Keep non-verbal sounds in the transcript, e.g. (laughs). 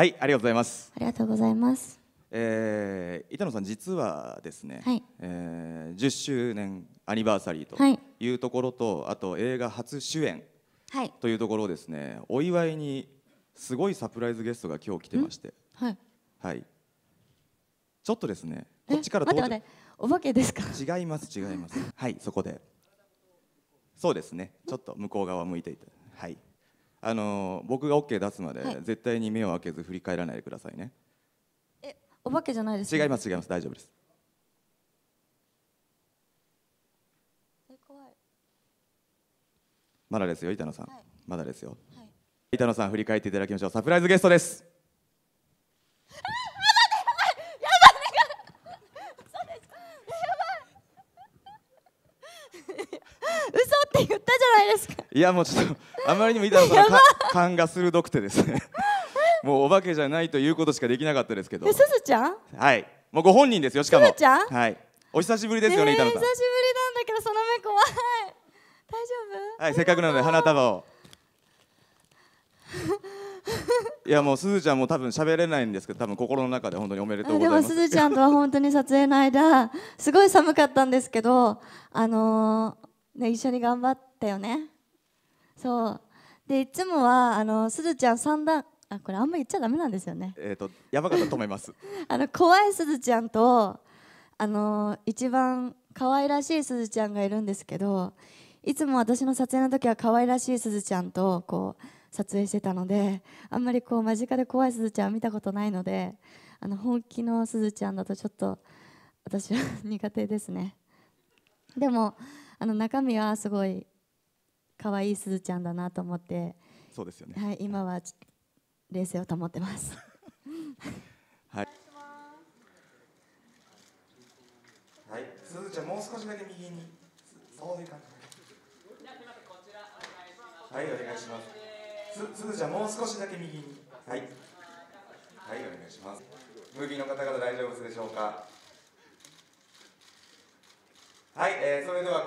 はい、ありがとうございます。ありがとうございます。えー、板野さん実はですね、はい、えー、10周年アニバーサリーというところと、はい、あと映画初主演というところですね、はい、お祝いにすごいサプライズゲストが今日来てまして、はい、はい、ちょっとですねこっちから待ってお化けですか違います違いますはいそこでそうですねちょっと向こう側向いていてはいあの僕が OK 出すまで、はい絶対に目を開けず振り返らないでくださいねえお化けじゃないです違います違います大丈夫ですえ怖いまだですよ板野さん、はいまだですよはい板野さん振り返っていただきましょうサプライズゲストです嘘って言ったないですかいやもうちょっとあまりにも板野さんの勘が鋭くてですね (laughs) もうお化けじゃないということしかできなかったですけどすずちゃんはいもうご本人ですよしかもすずちゃんはいお久しぶりですよね、板野さん久しぶりなんだけどその目怖い大丈夫はいせっかくなので花束を (laughs) いやもうすずちゃんも多分喋れないんですけど多分心の中で本当におめでとうございますでもすずちゃんとは本当に撮影の間すごい寒かったんですけどあのね、一緒に頑張ったよねそうでいつもはあのすずちゃん三段あこれあんま言っちゃだめなんですよねえっ、とやばかったと思います (laughs) あの怖いすずちゃんとあの一番可愛らしいすずちゃんがいるんですけどいつも私の撮影の時は可愛らしいすずちゃんとこう撮影してたのであんまりこう間近で怖いすずちゃん見たことないのであの本気のすずちゃんだとちょっと私は (laughs) 苦手ですねでもあの中身はすごい可愛いすずちゃんだなと思ってそうですよね、はい、今は冷静を保ってます (laughs) はいはいすずちゃんもう少しだけ右にそういう感じはいお願いしますすずちゃんもう少しだけ右にはいはいお願いしますムービーの方々大丈夫でしょうかはい、えー、それでは